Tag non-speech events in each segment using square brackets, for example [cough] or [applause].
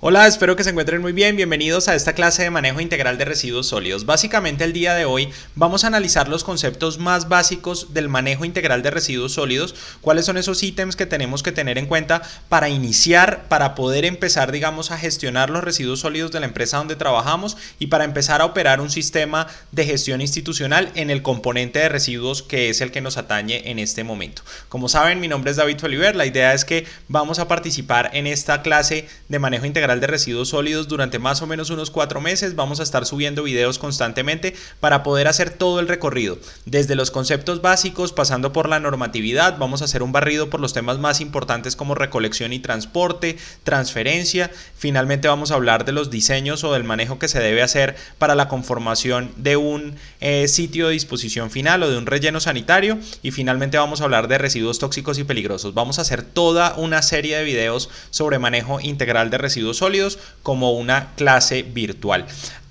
Hola, espero que se encuentren muy bien. Bienvenidos a esta clase de manejo integral de residuos sólidos. Básicamente el día de hoy vamos a analizar los conceptos más básicos del manejo integral de residuos sólidos, cuáles son esos ítems que tenemos que tener en cuenta para iniciar, para poder empezar, digamos, a gestionar los residuos sólidos de la empresa donde trabajamos y para empezar a operar un sistema de gestión institucional en el componente de residuos que es el que nos atañe en este momento. Como saben, mi nombre es David Oliver. La idea es que vamos a participar en esta clase de manejo integral de residuos sólidos durante más o menos unos cuatro meses. Vamos a estar subiendo videos constantemente para poder hacer todo el recorrido. Desde los conceptos básicos, pasando por la normatividad, vamos a hacer un barrido por los temas más importantes como recolección y transporte, transferencia. Finalmente vamos a hablar de los diseños o del manejo que se debe hacer para la conformación de un eh, sitio de disposición final o de un relleno sanitario. Y finalmente vamos a hablar de residuos tóxicos y peligrosos. Vamos a hacer toda una serie de videos sobre manejo integral de residuos sólidos como una clase virtual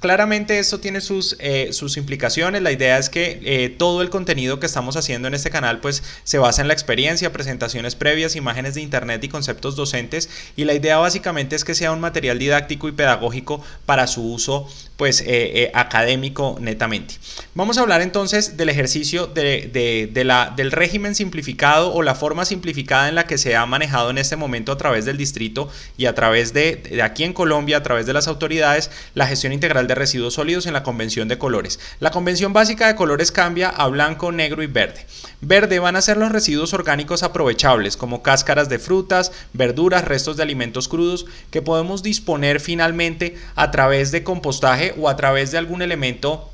claramente esto tiene sus, eh, sus implicaciones. La idea es que eh, todo el contenido que estamos haciendo en este canal pues se basa en la experiencia, presentaciones previas, imágenes de internet y conceptos docentes. Y la idea básicamente es que sea un material didáctico y pedagógico para su uso pues eh, académico netamente. Vamos a hablar entonces del ejercicio la, del régimen simplificado o la forma simplificada en la que se ha manejado en este momento a través del distrito y a través de, de aquí en Colombia, a través de las autoridades, la gestión integral de Residuos Sólidos en la Convención de Colores. La Convención Básica de Colores cambia a blanco, negro y verde. Verde van a ser los residuos orgánicos aprovechables, como cáscaras de frutas, verduras, restos de alimentos crudos, que podemos disponer finalmente a través de compostaje o a través de algún elemento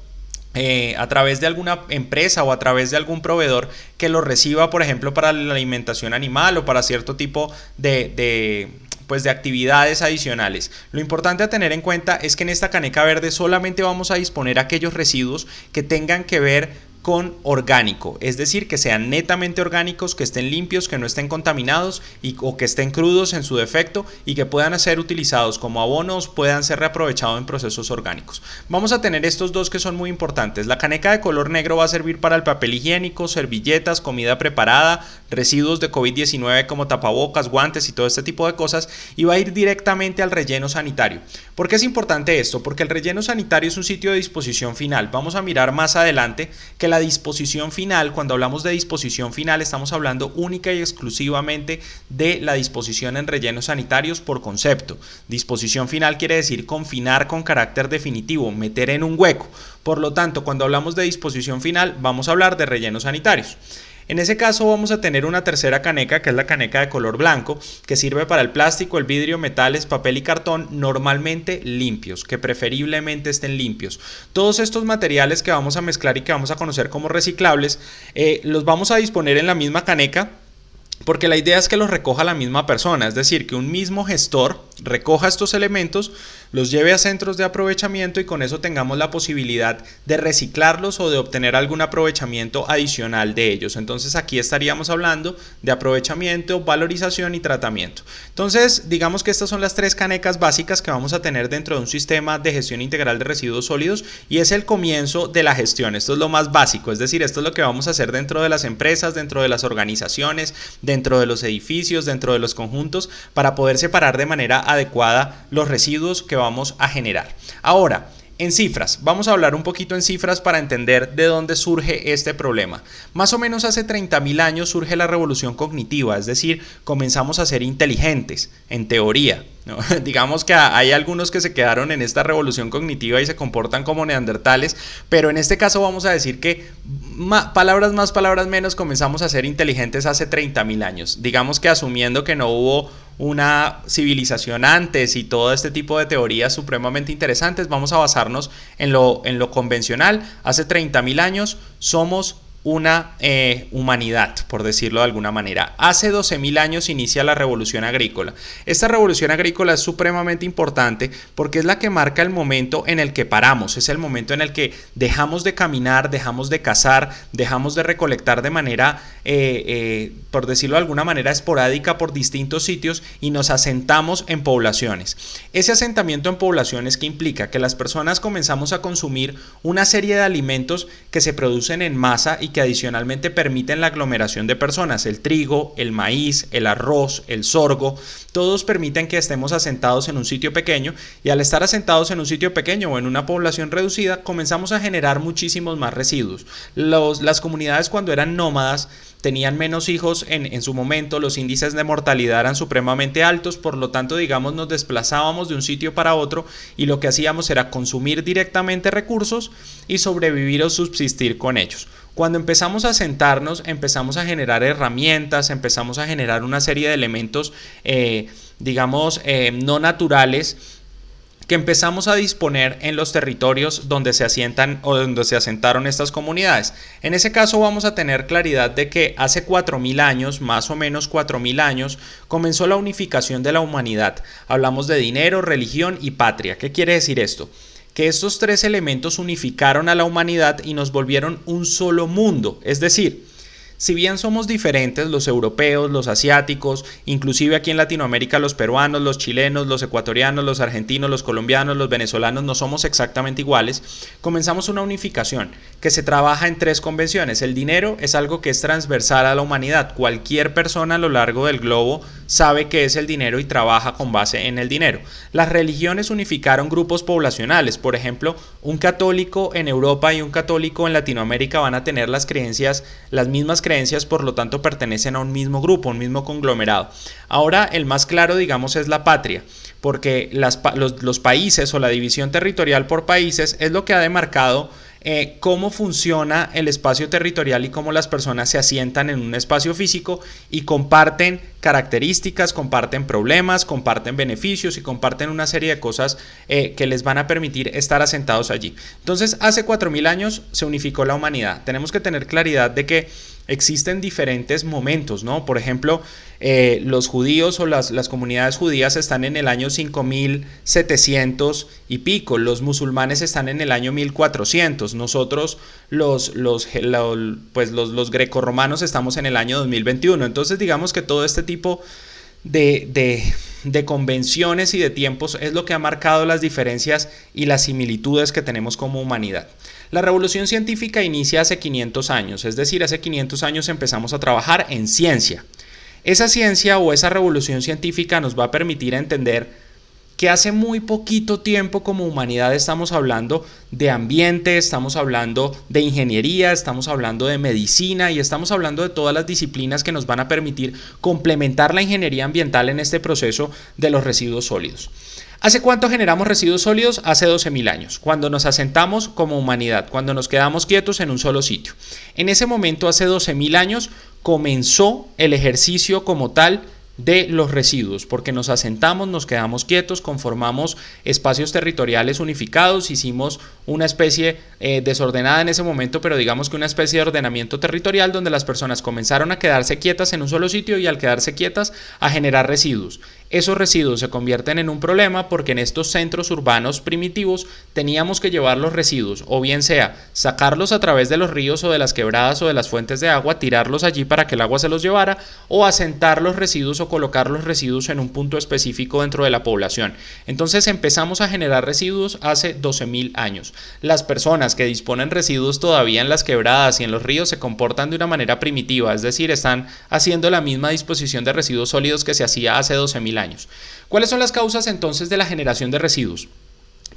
eh, a través de alguna empresa o a través de algún proveedor que lo reciba, por ejemplo, para la alimentación animal o para cierto tipo de pues de actividades adicionales. Lo importante a tener en cuenta es que en esta caneca verde solamente vamos a disponer aquellos residuos que tengan que ver con orgánico, es decir, que sean netamente orgánicos, que estén limpios, que no estén contaminados y, o que estén crudos en su defecto y que puedan ser utilizados como abonos, puedan ser reaprovechados en procesos orgánicos. Vamos a tener estos dos que son muy importantes. La caneca de color negro va a servir para el papel higiénico, servilletas, comida preparada, residuos de COVID-19 como tapabocas, guantes y todo este tipo de cosas y va a ir directamente al relleno sanitario. ¿Por qué es importante esto? Porque el relleno sanitario es un sitio de disposición final. Vamos a mirar más adelante que la disposición final, cuando hablamos de disposición final, estamos hablando única y exclusivamente de la disposición en rellenos sanitarios por concepto. Disposición final quiere decir confinar con carácter definitivo, meter en un hueco. Por lo tanto, cuando hablamos de disposición final, vamos a hablar de rellenos sanitarios. En ese caso vamos a tener una tercera caneca, que es la caneca de color blanco, que sirve para el plástico, el vidrio, metales, papel y cartón normalmente limpios, que preferiblemente estén limpios. Todos estos materiales que vamos a mezclar y que vamos a conocer como reciclables, eh, los vamos a disponer en la misma caneca porque la idea es que los recoja la misma persona, es decir, que un mismo gestor recoja estos elementos los lleve a centros de aprovechamiento y con eso tengamos la posibilidad de reciclarlos o de obtener algún aprovechamiento adicional de ellos. Entonces aquí estaríamos hablando de aprovechamiento, valorización y tratamiento. Entonces digamos que estas son las tres canecas básicas que vamos a tener dentro de un sistema de gestión integral de residuos sólidos y es el comienzo de la gestión. Esto es lo más básico, es decir, esto es lo que vamos a hacer dentro de las empresas, dentro de las organizaciones, dentro de los edificios, dentro de los conjuntos para poder separar de manera adecuada los residuos que vamos a generar. Ahora, en cifras, vamos a hablar un poquito en cifras para entender de dónde surge este problema. Más o menos hace 30.000 años surge la revolución cognitiva, es decir, comenzamos a ser inteligentes, en teoría. [laughs] Digamos que hay algunos que se quedaron en esta revolución cognitiva y se comportan como neandertales, pero en este caso vamos a decir que palabras más, palabras menos, comenzamos a ser inteligentes hace 30.000 años. Digamos que asumiendo que no hubo una civilización antes y todo este tipo de teorías supremamente interesantes, vamos a basarnos en lo, en lo convencional. Hace 30.000 años somos una eh, humanidad, por decirlo de alguna manera. Hace 12.000 años inicia la revolución agrícola. Esta revolución agrícola es supremamente importante porque es la que marca el momento en el que paramos, es el momento en el que dejamos de caminar, dejamos de cazar, dejamos de recolectar de manera, eh, eh, por decirlo de alguna manera, esporádica por distintos sitios y nos asentamos en poblaciones. Ese asentamiento en poblaciones que implica que las personas comenzamos a consumir una serie de alimentos que se producen en masa y que adicionalmente permiten la aglomeración de personas. El trigo, el maíz, el arroz, el sorgo, todos permiten que estemos asentados en un sitio pequeño y al estar asentados en un sitio pequeño o en una población reducida comenzamos a generar muchísimos más residuos. las comunidades cuando eran nómadas tenían menos hijos en, su momento, los índices de mortalidad eran supremamente altos, por lo tanto, digamos, nos desplazábamos de un sitio para otro y lo que hacíamos era consumir directamente recursos y sobrevivir o subsistir con ellos. Cuando empezamos a asentarnos, empezamos a generar herramientas, empezamos a generar una serie de elementos, eh, digamos, eh, no naturales que empezamos a disponer en los territorios donde se asientan o donde se asentaron estas comunidades. En ese caso vamos a tener claridad de que hace 4.000 años, más o menos 4.000 años, comenzó la unificación de la humanidad. Hablamos de dinero, religión y patria. ¿Qué quiere decir esto? que estos tres elementos unificaron a la humanidad y nos volvieron un solo mundo, es decir, si bien somos diferentes los europeos, los asiáticos, inclusive aquí en Latinoamérica los peruanos, los chilenos, los ecuatorianos, los argentinos, los colombianos, los venezolanos no somos exactamente iguales, comenzamos una unificación que se trabaja en tres convenciones. El dinero es algo que es transversal a la humanidad. Cualquier persona a lo largo del globo sabe que es el dinero y trabaja con base en el dinero. Las religiones unificaron grupos poblacionales. Por ejemplo, un católico en Europa y un católico en Latinoamérica van a tener las creencias, las mismas creencias por lo tanto pertenecen a un mismo grupo, un mismo conglomerado. Ahora el más claro, digamos, es la patria, porque los, países o la división territorial por países es lo que ha demarcado eh, cómo funciona el espacio territorial y cómo las personas se asientan en un espacio físico y comparten características, comparten problemas, comparten beneficios y comparten una serie de cosas eh, que les van a permitir estar asentados allí. Entonces, hace 4.000 años se unificó la humanidad. Tenemos que tener claridad de que existen diferentes momentos, ¿no? Por ejemplo, eh, los judíos o las, las, comunidades judías están en el año 5700 y pico, los musulmanes están en el año 1400, nosotros los, los, pues grecorromanos estamos en el año 2021, entonces digamos que todo este tipo de de convenciones y de tiempos es lo que ha marcado las diferencias y las similitudes que tenemos como humanidad. La revolución científica inicia hace 500 años, es decir, hace 500 años empezamos a trabajar en ciencia. Esa ciencia o esa revolución científica nos va a permitir entender que hace muy poquito tiempo como humanidad estamos hablando de ambiente, estamos hablando de ingeniería, estamos hablando de medicina y estamos hablando de todas las disciplinas que nos van a permitir complementar la ingeniería ambiental en este proceso de los residuos sólidos. ¿Hace cuánto generamos residuos sólidos? Hace 12.000 años, cuando nos asentamos como humanidad, cuando nos quedamos quietos en un solo sitio. En ese momento, hace 12.000 años, comenzó el ejercicio como tal de los residuos, porque nos asentamos, nos quedamos quietos, conformamos espacios territoriales unificados, hicimos una especie eh, desordenada en ese momento, pero digamos que una especie de ordenamiento territorial donde las personas comenzaron a quedarse quietas en un solo sitio y al quedarse quietas a generar residuos. Esos residuos se convierten en un problema porque en estos centros urbanos primitivos teníamos que llevar los residuos, o bien sea sacarlos a través de los ríos o de las quebradas o de las fuentes de agua, tirarlos allí para que el agua se los llevara, o asentar los residuos o colocar los residuos en un punto específico dentro de la población. Entonces empezamos a generar residuos hace 12.000 años. Las personas que disponen residuos todavía en las quebradas y en los ríos se comportan de una manera primitiva, es decir, están haciendo la misma disposición de residuos sólidos que se hacía hace 12.000 años años. ¿Cuáles son las causas entonces de la generación de residuos?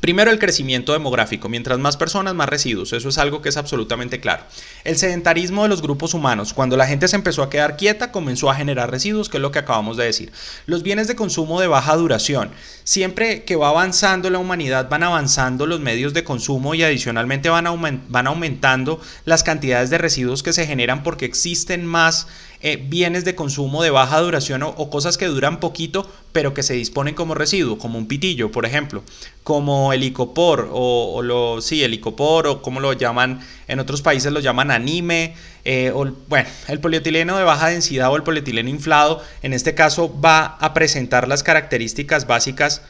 Primero, el crecimiento demográfico. Mientras más personas, más residuos. Eso es algo que es absolutamente claro. El sedentarismo de los grupos humanos. Cuando la gente se empezó a quedar quieta, comenzó a generar residuos, que es lo que acabamos de decir. Los bienes de consumo de baja duración. Siempre que va avanzando la humanidad, van avanzando los medios de consumo y adicionalmente van, van aumentando las cantidades de residuos que se generan porque existen más eh, bienes de consumo de baja duración o, cosas que duran poquito, pero que se disponen como residuo, como un pitillo, por ejemplo, como el icopor, o, lo, sí, el icopor, o como lo llaman en otros países, lo llaman anime, eh, o, bueno, el polietileno de baja densidad o el polietileno inflado, en este caso va a presentar las características básicas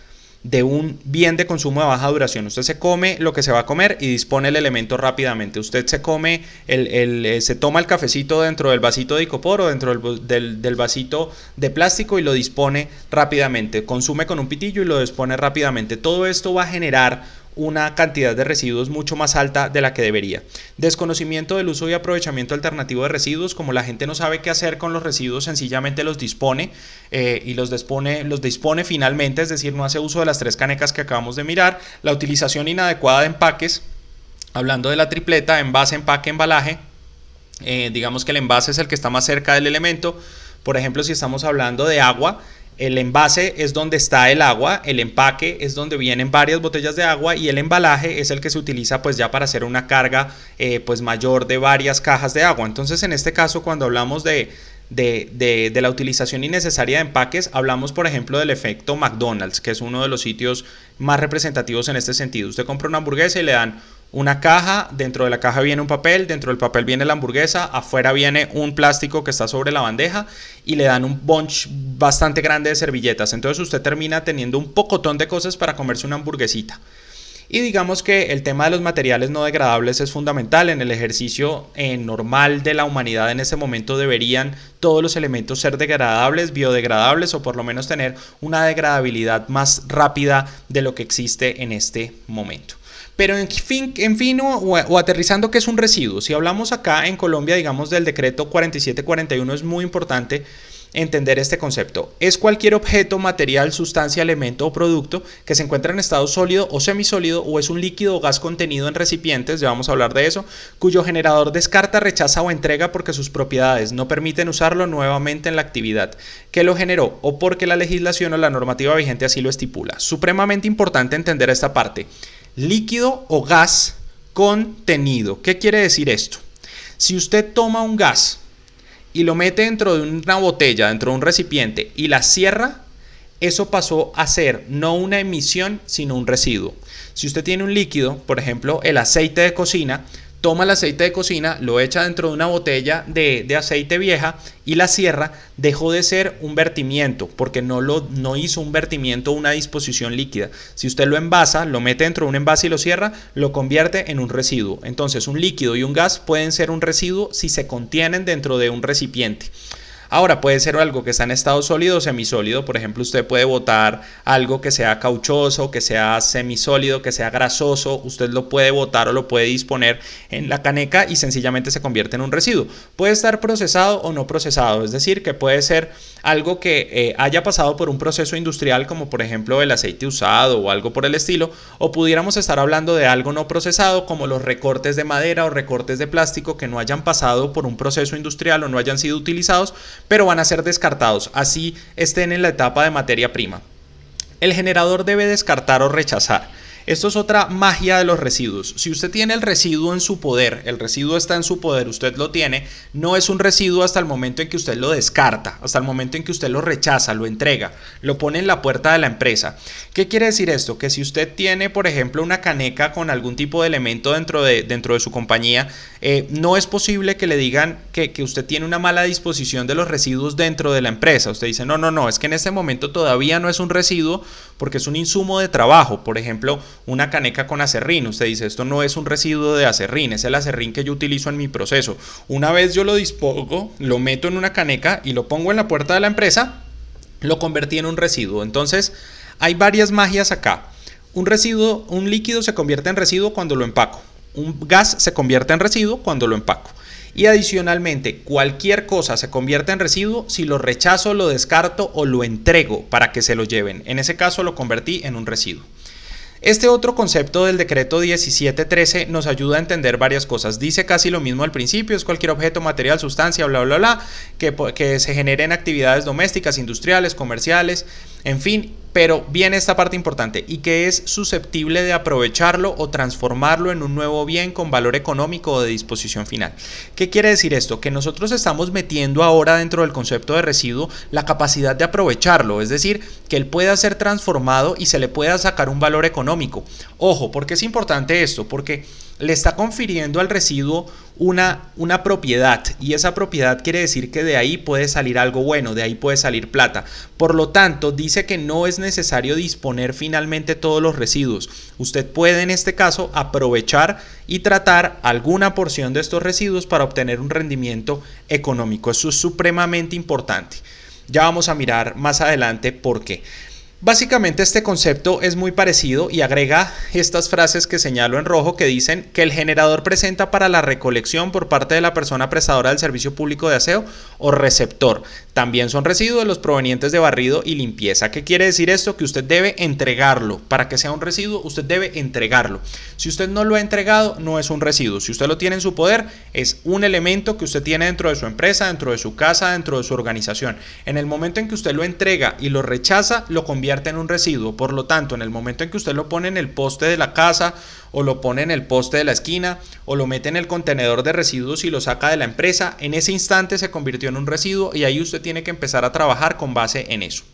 de un bien de consumo de baja duración. Usted se come lo que se va a comer y dispone el elemento rápidamente. Usted se come, el, el eh, se toma el cafecito dentro del vasito de icopor o dentro del, del, vasito de plástico y lo dispone rápidamente. Consume con un pitillo y lo dispone rápidamente. Todo esto va a generar una cantidad de residuos mucho más alta de la que debería. Desconocimiento del uso y aprovechamiento alternativo de residuos, como la gente no sabe qué hacer con los residuos, sencillamente los dispone eh, y los, dispone, los dispone finalmente, es decir, no hace uso de las tres canecas que acabamos de mirar, la utilización inadecuada de empaques, hablando de la tripleta, envase, empaque, embalaje, eh, digamos que el envase es el que está más cerca del elemento, por ejemplo, si estamos hablando de agua, el envase es donde está el agua, el empaque es donde vienen varias botellas de agua y el embalaje es el que se utiliza pues ya para hacer una carga eh, pues mayor de varias cajas de agua. Entonces en este caso cuando hablamos de, de, de, la utilización innecesaria de empaques, hablamos por ejemplo del efecto McDonald's, que es uno de los sitios más representativos en este sentido. Usted compra una hamburguesa y le dan una caja, dentro de la caja viene un papel, dentro del papel viene la hamburguesa, afuera viene un plástico que está sobre la bandeja y le dan un bunch bastante grande de servilletas. Entonces usted termina teniendo un pocotón de cosas para comerse una hamburguesita. Y digamos que el tema de los materiales no degradables es fundamental. En el ejercicio eh, normal de la humanidad en ese momento deberían todos los elementos ser degradables, biodegradables o por lo menos tener una degradabilidad más rápida de lo que existe en este momento. Pero en fin, en o, o, aterrizando, ¿qué es un residuo? Si hablamos acá en Colombia, digamos, del decreto 4741, es muy importante entender este concepto. Es cualquier objeto, material, sustancia, elemento o producto que se encuentra en estado sólido o semisólido o es un líquido o gas contenido en recipientes, ya vamos a hablar de eso, cuyo generador descarta, rechaza o entrega porque sus propiedades no permiten usarlo nuevamente en la actividad que lo generó o porque la legislación o la normativa vigente así lo estipula. Supremamente importante entender esta parte líquido o gas contenido. ¿Qué quiere decir esto? Si usted toma un gas y lo mete dentro de una botella, dentro de un recipiente y la cierra, eso pasó a ser no una emisión, sino un residuo. Si usted tiene un líquido, por ejemplo, el aceite de cocina, toma el aceite de cocina, lo echa dentro de una botella de, de aceite vieja y la cierra, dejó de ser un vertimiento, porque no, no hizo un vertimiento una disposición líquida. Si usted lo envasa, lo mete dentro de un envase y lo cierra, lo convierte en un residuo. Entonces un líquido y un gas pueden ser un residuo si se contienen dentro de un recipiente. Ahora puede ser algo que está en estado sólido o semisólido. Por ejemplo, usted puede botar algo que sea cauchoso, que sea semisólido, que sea grasoso. Usted lo puede botar o lo puede disponer en la caneca y sencillamente se convierte en un residuo. Puede estar procesado o no procesado. Es decir, que puede ser algo que eh, haya pasado por un proceso industrial como por ejemplo el aceite usado o algo por el estilo. O pudiéramos estar hablando de algo no procesado como los recortes de madera o recortes de plástico que no hayan pasado por un proceso industrial o no hayan sido utilizados pero van a ser descartados, así estén en la etapa de materia prima. El generador debe descartar o rechazar esto es otra magia de los residuos. Si usted tiene el residuo en su poder, el residuo está en su poder, usted lo tiene, no es un residuo hasta el momento en que usted lo descarta, hasta el momento en que usted lo rechaza, lo entrega, lo pone en la puerta de la empresa. ¿Qué quiere decir esto? Que si usted tiene, por ejemplo, una caneca con algún tipo de elemento dentro de, dentro de su compañía, eh, no es posible que le digan que, que usted tiene una mala disposición de los residuos dentro de la empresa. Usted dice, no, no, no, es que en este momento todavía no es un residuo porque es un insumo de trabajo. Por ejemplo, una caneca con acerrín. Usted dice, esto no es un residuo de acerrín, es el acerrín que yo utilizo en mi proceso. Una vez yo lo dispongo, lo meto en una caneca y lo pongo en la puerta de la empresa, lo convertí en un residuo. Entonces, hay varias magias acá. Un residuo, un líquido se convierte en residuo cuando lo empaco. Un gas se convierte en residuo cuando lo empaco. Y adicionalmente, cualquier cosa se convierte en residuo si lo rechazo, lo descarto o lo entrego para que se lo lleven. En ese caso lo convertí en un residuo. Este otro concepto del decreto 1713 nos ayuda a entender varias cosas. Dice casi lo mismo al principio, es cualquier objeto, material, sustancia, bla, bla, bla, que, que se en actividades domésticas, industriales, comerciales, en fin, pero viene esta parte importante y que es susceptible de aprovecharlo o transformarlo en un nuevo bien con valor económico o de disposición final. ¿Qué quiere decir esto? Que nosotros estamos metiendo ahora dentro del concepto de residuo la capacidad de aprovecharlo, es decir, que él pueda ser transformado y se le pueda sacar un valor económico. Ojo, porque es importante esto? Porque le está confiriendo al residuo una, una propiedad y esa propiedad quiere decir que de ahí puede salir algo bueno, de ahí puede salir plata. Por lo tanto, dice que no es necesario disponer finalmente todos los residuos. Usted puede en este caso aprovechar y tratar alguna porción de estos residuos para obtener un rendimiento económico. Eso es supremamente importante. Ya vamos a mirar más adelante por qué. Básicamente este concepto es muy parecido y agrega estas frases que señalo en rojo que dicen que el generador presenta para la recolección por parte de la persona prestadora del servicio público de aseo o receptor, también son residuos los provenientes de barrido y limpieza. ¿Qué quiere decir esto? Que usted debe entregarlo. Para que sea un residuo, usted debe entregarlo. Si usted no lo ha entregado, no es un residuo. Si usted lo tiene en su poder, es un elemento que usted tiene dentro de su empresa, dentro de su casa, dentro de su organización. En el momento en que usted lo entrega y lo rechaza, lo convierte en un residuo. Por lo tanto, en el momento en que usted lo pone en el poste de la casa, o lo pone en el poste de la esquina o lo mete en el contenedor de residuos y lo saca de la empresa, en ese instante se convirtió en un residuo y ahí usted tiene que empezar a trabajar con base en eso.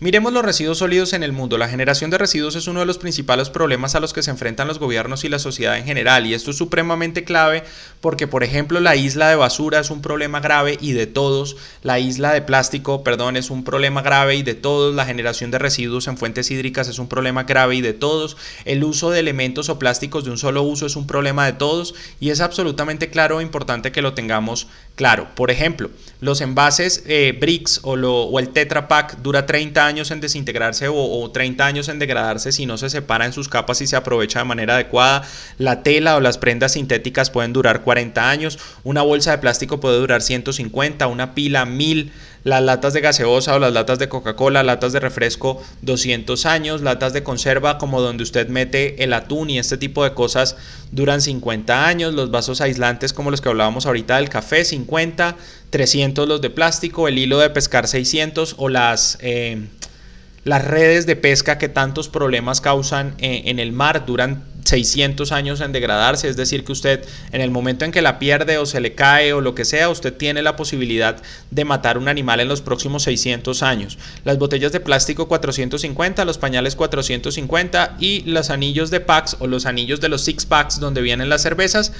Miremos los residuos sólidos en el mundo. La generación de residuos es uno de los principales problemas a los que se enfrentan los gobiernos y la sociedad en general, y esto es supremamente clave porque, por ejemplo, la isla de basura es un problema grave y de todos, la isla de plástico, perdón, es un problema grave y de todos, la generación de residuos en fuentes hídricas es un problema grave y de todos, el uso de elementos o plásticos de un solo uso es un problema de todos y es absolutamente claro e importante que lo tengamos claro. Por ejemplo, los envases eh, BRICS o, el Tetra Pak dura 30 años años en desintegrarse o, 30 años en degradarse si no se separa en sus capas y se aprovecha de manera adecuada. La tela o las prendas sintéticas pueden durar 40 años, una bolsa de plástico puede durar 150, una pila 1000, las latas de gaseosa o las latas de Coca-Cola, latas de refresco 200 años, latas de conserva como donde usted mete el atún y este tipo de cosas duran 50 años, los vasos aislantes como los que hablábamos ahorita del café 50, 300 los de plástico, el hilo de pescar 600 o las... Eh, las redes de pesca que tantos problemas causan eh, en el mar durante 600 años en degradarse, es decir, que usted en el momento en que la pierde o se le cae o lo que sea, usted tiene la posibilidad de matar un animal en los próximos 600 años. Las botellas de plástico 450, los pañales 450 y los anillos de packs o los anillos de los six packs donde vienen las cervezas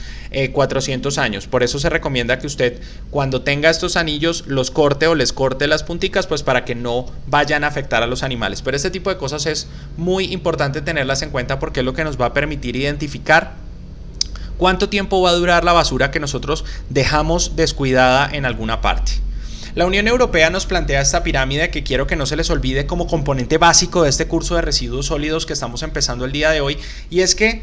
400 eh, años. Por eso se recomienda que usted cuando tenga estos anillos los corte o les corte las punticas pues para que no vayan a afectar a los animales. Pero este tipo de cosas es muy importante tenerlas en cuenta porque es lo que nos va a permitir identificar cuánto tiempo va a durar la basura que nosotros dejamos descuidada en alguna parte. La Unión Europea nos plantea esta pirámide que quiero que no se les olvide como componente básico de este curso de residuos sólidos que estamos empezando el día de hoy y es que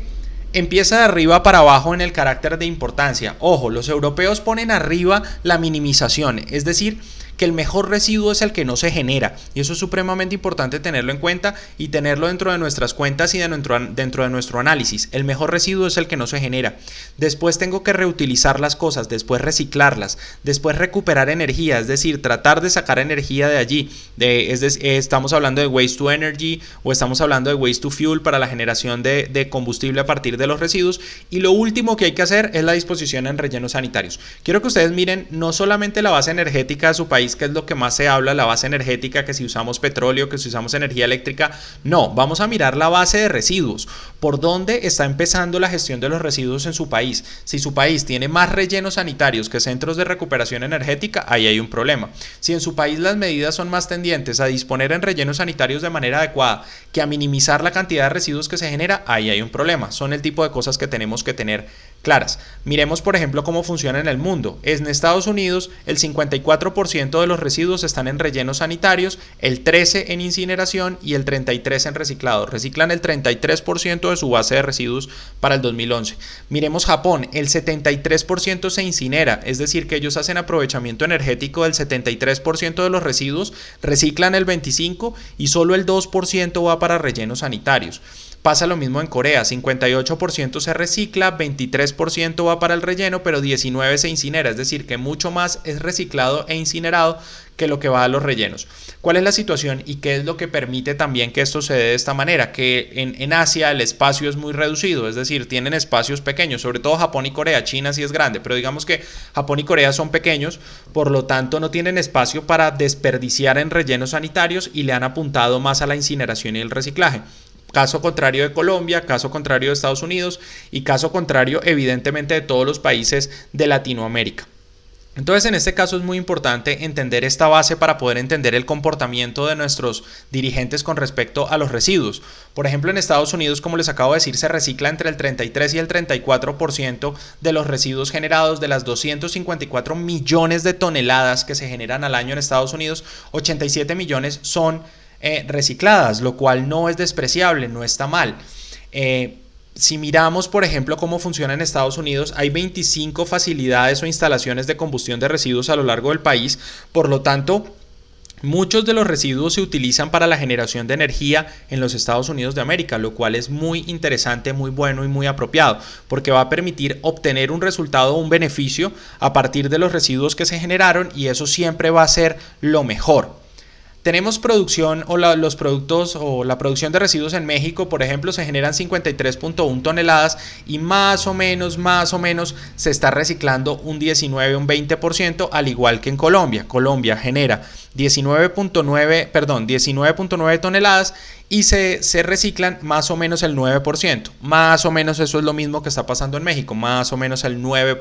empieza de arriba para abajo en el carácter de importancia. Ojo, los europeos ponen arriba la minimización, es decir, que el mejor residuo es el que no se genera. Y eso es supremamente importante tenerlo en cuenta y tenerlo dentro de nuestras cuentas y dentro de nuestro análisis. El mejor residuo es el que no se genera. Después tengo que reutilizar las cosas, después reciclarlas, después recuperar energía, es decir, tratar de sacar energía de allí. Eh, estamos hablando de waste to energy o estamos hablando de waste to fuel para la generación de combustible a partir de los residuos. Y lo último que hay que hacer es la disposición en rellenos sanitarios. Quiero que ustedes miren no solamente la base energética de su país, Qué que es lo que más se habla, la base energética, que si usamos petróleo, que si usamos energía eléctrica. No, vamos a mirar la base de residuos. ¿Por dónde está empezando la gestión de los residuos en su país? Si su país tiene más rellenos sanitarios que centros de recuperación energética, ahí hay un problema. Si en su país las medidas son más tendientes a disponer en rellenos sanitarios de manera adecuada que a minimizar la cantidad de residuos que se genera, ahí hay un problema. Son el tipo de cosas que tenemos que tener claras. Miremos, por ejemplo, cómo funciona en el mundo. En Estados Unidos, el 54% de los residuos están en rellenos sanitarios, el 13% en incineración y el 33% en reciclado. Reciclan el 33% de su base de residuos para el 2011. Miremos Japón, el 73% se incinera, es decir, que ellos hacen aprovechamiento energético del 73% de los residuos, reciclan el 25% y solo el 2% va para rellenos sanitarios. Pasa lo mismo en Corea, 58% se recicla, 23% va para el relleno, pero 19 se incinera, es decir, que mucho más es reciclado e incinerado que lo que va a los rellenos. ¿Cuál es la situación y qué es lo que permite también que esto se dé de esta manera? Que en, Asia el espacio es muy reducido, es decir, tienen espacios pequeños, sobre todo Japón y Corea, China sí es grande, pero digamos que Japón y Corea son pequeños, por lo tanto no tienen espacio para desperdiciar en rellenos sanitarios y le han apuntado más a la incineración y el reciclaje caso contrario de Colombia, caso contrario de Estados Unidos y caso contrario evidentemente de todos los países de Latinoamérica. Entonces en este caso es muy importante entender esta base para poder entender el comportamiento de nuestros dirigentes con respecto a los residuos. Por ejemplo, en Estados Unidos, como les acabo de decir, se recicla entre el 33 y el 34% de los residuos generados de las 254 millones de toneladas que se generan al año en Estados Unidos, 87 millones son eh, recicladas, lo cual no es despreciable, no está mal. Eh, si miramos, por ejemplo, cómo funciona en Estados Unidos, hay 25 facilidades o instalaciones de combustión de residuos a lo largo del país, por lo tanto, Muchos de los residuos se utilizan para la generación de energía en los Estados Unidos de América, lo cual es muy interesante, muy bueno y muy apropiado, porque va a permitir obtener un resultado un beneficio a partir de los residuos que se generaron y eso siempre va a ser lo mejor. Tenemos producción o los productos o la producción de residuos en México, por ejemplo, se generan 53.1 toneladas y más o menos, más o menos se está reciclando un 19, un 20%, al igual que en Colombia. Colombia genera 19.9, perdón, 19.9 toneladas y se, reciclan más o menos el 9%. Más o menos eso es lo mismo que está pasando en México, más o menos el 9%,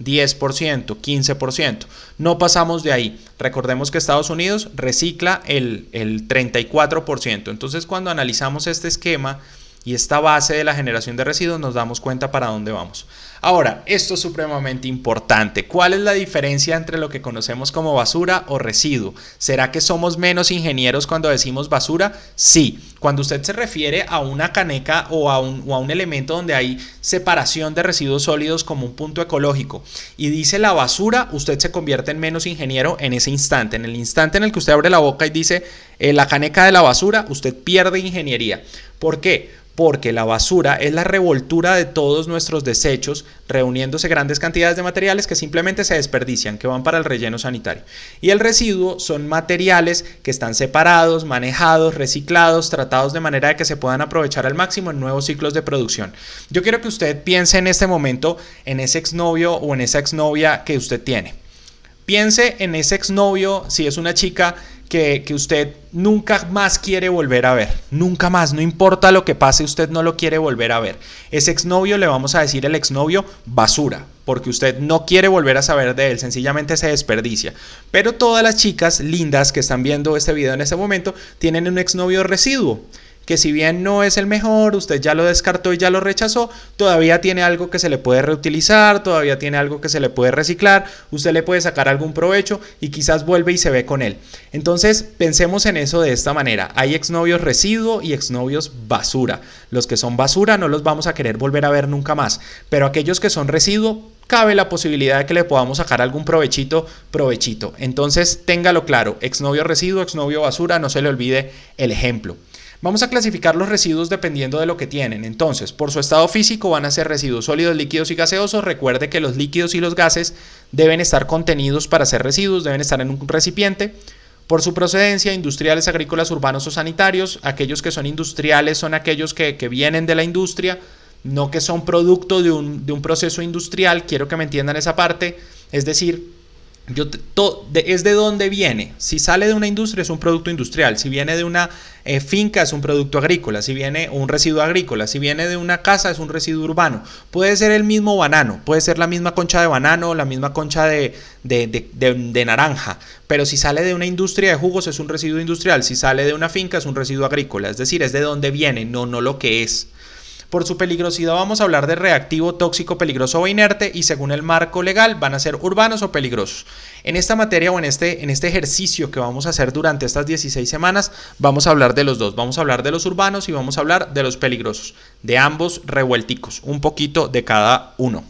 10%, 15%. No pasamos de ahí. Recordemos que Estados Unidos recicla el, el 34%. Entonces cuando analizamos este esquema y esta base de la generación de residuos nos damos cuenta para dónde vamos. Ahora, esto es supremamente importante. ¿Cuál es la diferencia entre lo que conocemos como basura o residuo? ¿Será que somos menos ingenieros cuando decimos basura? Sí. Cuando usted se refiere a una caneca o a un, elemento donde hay separación de residuos sólidos como un punto ecológico y dice la basura, usted se convierte en menos ingeniero en ese instante. En el instante en el que usted abre la boca y dice eh, la caneca de la basura, usted pierde ingeniería. ¿Por qué? porque la basura es la revoltura de todos nuestros desechos, reuniéndose grandes cantidades de materiales que simplemente se desperdician, que van para el relleno sanitario. Y el residuo son materiales que están separados, manejados, reciclados, tratados de manera de que se puedan aprovechar al máximo en nuevos ciclos de producción. Yo quiero que usted piense en este momento en ese exnovio o en esa exnovia que usted tiene. Piense en ese exnovio, si es una chica que, usted nunca más quiere volver a ver. Nunca más, no importa lo que pase, usted no lo quiere volver a ver. Ese exnovio, le vamos a decir el exnovio, basura, porque usted no quiere volver a saber de él, sencillamente se desperdicia. Pero todas las chicas lindas que están viendo este video en este momento tienen un exnovio residuo que si bien no es el mejor, usted ya lo descartó y ya lo rechazó, todavía tiene algo que se le puede reutilizar, todavía tiene algo que se le puede reciclar, usted le puede sacar algún provecho y quizás vuelve y se ve con él. Entonces, pensemos en eso de esta manera. Hay exnovios residuo y exnovios basura. Los que son basura no los vamos a querer volver a ver nunca más, pero aquellos que son residuo cabe la posibilidad de que le podamos sacar algún provechito, provechito. Entonces, téngalo claro, exnovio residuo, exnovio basura, no se le olvide el ejemplo. Vamos a clasificar los residuos dependiendo de lo que tienen. Entonces, por su estado físico van a ser residuos sólidos, líquidos y gaseosos. Recuerde que los líquidos y los gases deben estar contenidos para ser residuos, deben estar en un recipiente. Por su procedencia, industriales, agrícolas, urbanos o sanitarios. Aquellos que son industriales son aquellos que, vienen de la industria, no que son producto de un, proceso industrial. Quiero que me entiendan esa parte. Es decir, yo es de dónde viene. Si sale de una industria es un producto industrial. Si viene de una eh, finca es un producto agrícola, si viene un residuo agrícola, si viene de una casa es un residuo urbano. Puede ser el mismo banano, puede ser la misma concha de banano, la misma concha de, de naranja, pero si sale de una industria de jugos es un residuo industrial, si sale de una finca es un residuo agrícola, es decir, es de dónde viene, no, no lo que es. Por su peligrosidad vamos a hablar de reactivo, tóxico, peligroso o inerte y según el marco legal van a ser urbanos o peligrosos. En esta materia o en este, en este ejercicio que vamos a hacer durante estas 16 semanas vamos a hablar de los dos, vamos a hablar de los urbanos y vamos a hablar de los peligrosos, de ambos revuelticos, un poquito de cada uno.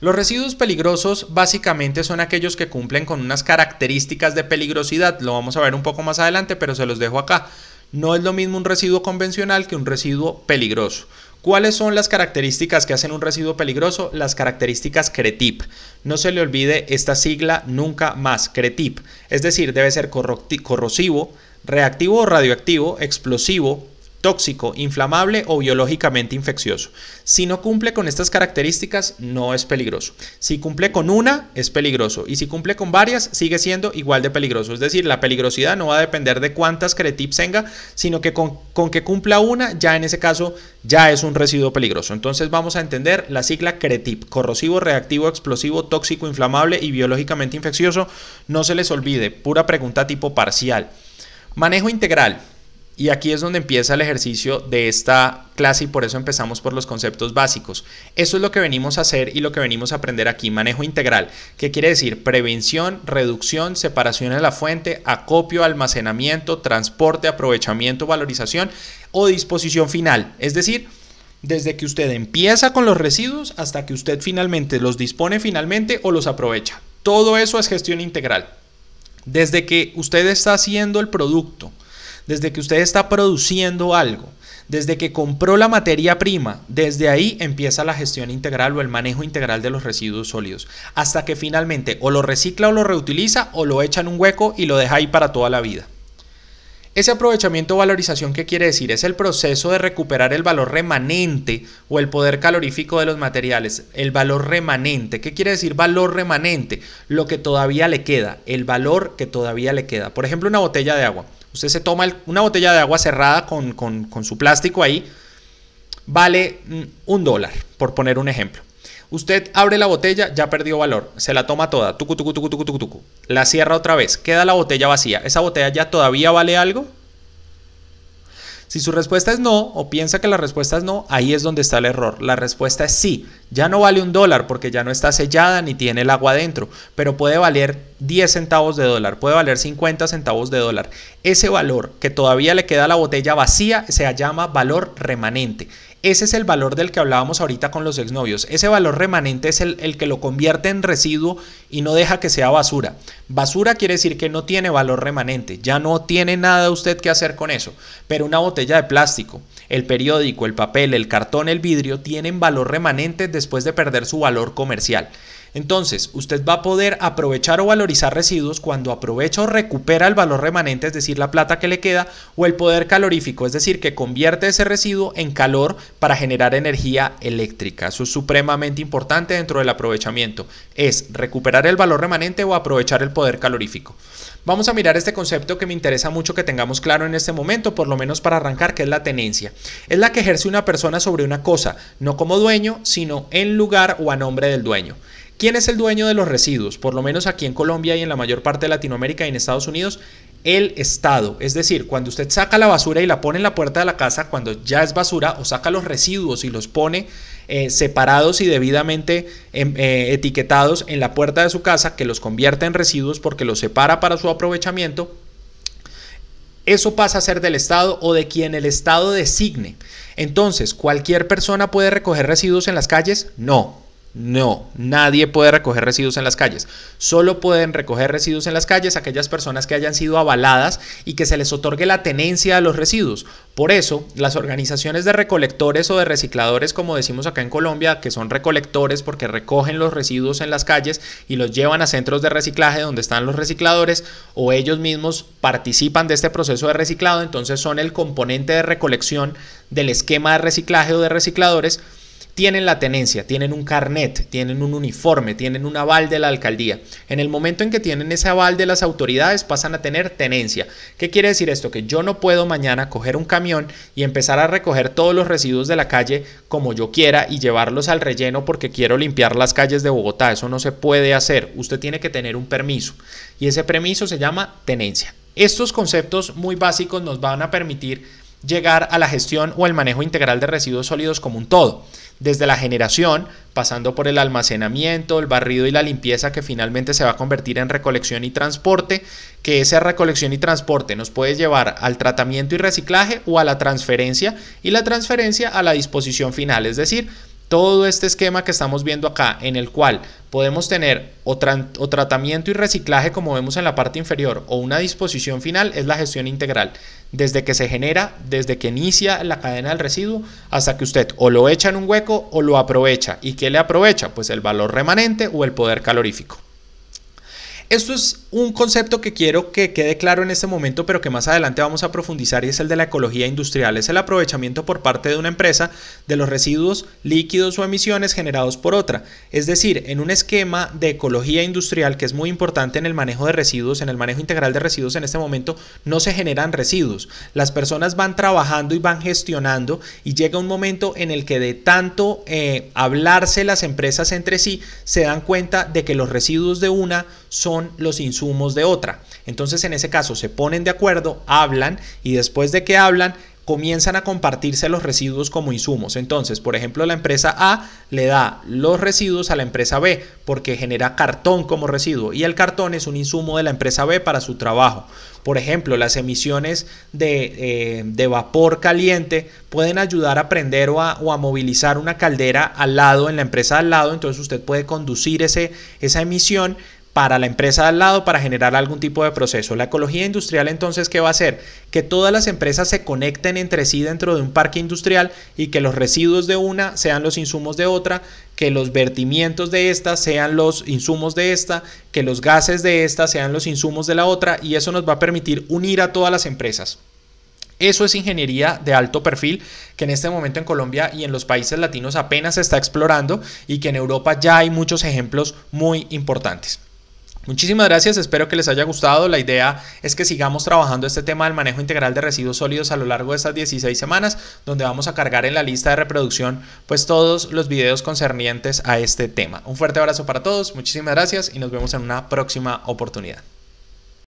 Los residuos peligrosos básicamente son aquellos que cumplen con unas características de peligrosidad, lo vamos a ver un poco más adelante, pero se los dejo acá. No es lo mismo un residuo convencional que un residuo peligroso. ¿Cuáles son las características que hacen un residuo peligroso? Las características CRETIP. No se le olvide esta sigla nunca más, CRETIP. Es decir, debe ser corrosivo, reactivo o radioactivo, explosivo, tóxico, inflamable o biológicamente infeccioso. Si no cumple con estas características, no es peligroso. Si cumple con una, es peligroso. Y si cumple con varias, sigue siendo igual de peligroso. Es decir, la peligrosidad no va a depender de cuántas cretips tenga, sino que con, con que cumpla una, ya en ese caso, ya es un residuo peligroso. Entonces vamos a entender la sigla cretip, corrosivo, reactivo, explosivo, tóxico, inflamable y biológicamente infeccioso. No se les olvide, pura pregunta tipo parcial. Manejo integral. Y aquí es donde empieza el ejercicio de esta clase y por eso empezamos por los conceptos básicos. Eso es lo que venimos a hacer y lo que venimos a aprender aquí, manejo integral, ¿Qué quiere decir prevención, reducción, separación de la fuente, acopio, almacenamiento, transporte, aprovechamiento, valorización o disposición final. Es decir, desde que usted empieza con los residuos hasta que usted finalmente los dispone finalmente o los aprovecha. Todo eso es gestión integral. Desde que usted está haciendo el producto, desde que usted está produciendo algo, desde que compró la materia prima, desde ahí empieza la gestión integral o el manejo integral de los residuos sólidos, hasta que finalmente o lo recicla o lo reutiliza o lo echa en un hueco y lo deja ahí para toda la vida. Ese aprovechamiento o valorización, ¿qué quiere decir? Es el proceso de recuperar el valor remanente o el poder calorífico de los materiales. El valor remanente. ¿Qué quiere decir valor remanente? Lo que todavía le queda, el valor que todavía le queda. Por ejemplo, una botella de agua. Usted se toma una botella de agua cerrada con, su plástico ahí, vale mm, un dólar, por poner un ejemplo. Usted abre la botella, ya perdió valor, se la toma toda, la cierra otra vez, queda la botella vacía. ¿Esa botella ya todavía vale algo? Si su respuesta es no o piensa que la respuesta es no, ahí es donde está el error. La respuesta es sí. Ya no vale un dólar porque ya no está sellada ni tiene el agua dentro, pero puede valer 10 centavos de dólar, puede valer 50 centavos de dólar. Ese valor que todavía le queda a la botella vacía se llama valor remanente. Ese es el valor del que hablábamos ahorita con los exnovios. Ese valor remanente es el, que lo convierte en residuo y no deja que sea basura. Basura quiere decir que no tiene valor remanente, ya no tiene nada usted que hacer con eso. Pero una botella de plástico, el periódico, el papel, el cartón, el vidrio tienen valor remanente después de perder su valor comercial. Entonces, usted va a poder aprovechar o valorizar residuos cuando aprovecha o recupera el valor remanente, es decir, la plata que le queda, o el poder calorífico, es decir, que convierte ese residuo en calor para generar energía eléctrica. Eso es supremamente importante dentro del aprovechamiento. Es recuperar el valor remanente o aprovechar el poder calorífico. Vamos a mirar este concepto que me interesa mucho que tengamos claro en este momento, por lo menos para arrancar, que es la tenencia. Es la que ejerce una persona sobre una cosa, no como dueño, sino en lugar o a nombre del dueño. ¿Quién es el dueño de los residuos? Por lo menos aquí en Colombia y en la mayor parte de Latinoamérica y en Estados Unidos, el Estado. Es decir, cuando usted saca la basura y la pone en la puerta de la casa, cuando ya es basura, o saca los residuos y los pone eh, separados y debidamente em, eh, etiquetados en la puerta de su casa, que los convierte en residuos porque los separa para su aprovechamiento, eso pasa a ser del Estado o de quien el Estado designe. Entonces, ¿cualquier persona puede recoger residuos en las calles? No. No, nadie puede recoger residuos en las calles. Solo pueden recoger residuos en las calles aquellas personas que hayan sido avaladas y que se les otorgue la tenencia de los residuos. Por eso, las organizaciones de recolectores o de recicladores, como decimos acá en Colombia, que son recolectores porque recogen los residuos en las calles y los llevan a centros de reciclaje donde están los recicladores o ellos mismos participan de este proceso de reciclado, entonces son el componente de recolección del esquema de reciclaje o de recicladores tienen la tenencia, tienen un carnet, tienen un uniforme, tienen un aval de la alcaldía. En el momento en que tienen ese aval de las autoridades pasan a tener tenencia. ¿Qué quiere decir esto? Que yo no puedo mañana coger un camión y empezar a recoger todos los residuos de la calle como yo quiera y llevarlos al relleno porque quiero limpiar las calles de Bogotá. Eso no se puede hacer. Usted tiene que tener un permiso y ese permiso se llama tenencia. Estos conceptos muy básicos nos van a permitir llegar a la gestión o el manejo integral de residuos sólidos como un todo desde la generación, pasando por el almacenamiento, el barrido y la limpieza que finalmente se va a convertir en recolección y transporte, que esa recolección y transporte nos puede llevar al tratamiento y reciclaje o a la transferencia y la transferencia a la disposición final, es decir, todo este esquema que estamos viendo acá, en el cual podemos tener o, tratamiento y reciclaje como vemos en la parte inferior o una disposición final, es la gestión integral. Desde que se genera, desde que inicia la cadena del residuo, hasta que usted o lo echa en un hueco o lo aprovecha. ¿Y qué le aprovecha? Pues el valor remanente o el poder calorífico. Esto es un concepto que quiero que quede claro en este momento, pero que más adelante vamos a profundizar y es el de la ecología industrial. Es el aprovechamiento por parte de una empresa de los residuos líquidos o emisiones generados por otra. Es decir, en un esquema de ecología industrial que es muy importante en el manejo de residuos, en el manejo integral de residuos en este momento, no se generan residuos. Las personas van trabajando y van gestionando y llega un momento en el que de tanto eh, hablarse las empresas entre sí, se dan cuenta de que los residuos de una son los insumos de otra. Entonces en ese caso se ponen de acuerdo, hablan y después de que hablan comienzan a compartirse los residuos como insumos. Entonces, por ejemplo, la empresa A le da los residuos a la empresa B porque genera cartón como residuo y el cartón es un insumo de la empresa B para su trabajo. Por ejemplo, las emisiones de, eh, vapor caliente pueden ayudar a prender o a, movilizar una caldera al lado, en la empresa al lado, entonces usted puede conducir ese, esa emisión para la empresa de al lado para generar algún tipo de proceso. La ecología industrial entonces, ¿qué va a hacer? Que todas las empresas se conecten entre sí dentro de un parque industrial y que los residuos de una sean los insumos de otra, que los vertimientos de esta sean los insumos de esta, que los gases de esta sean los insumos de la otra y eso nos va a permitir unir a todas las empresas. Eso es ingeniería de alto perfil que en este momento en Colombia y en los países latinos apenas se está explorando y que en Europa ya hay muchos ejemplos muy importantes. Muchísimas gracias, espero que les haya gustado. La idea es que sigamos trabajando este tema del manejo integral de residuos sólidos a lo largo de estas 16 semanas, donde vamos a cargar en la lista de reproducción pues todos los videos concernientes a este tema. Un fuerte abrazo para todos, muchísimas gracias y nos vemos en una próxima oportunidad.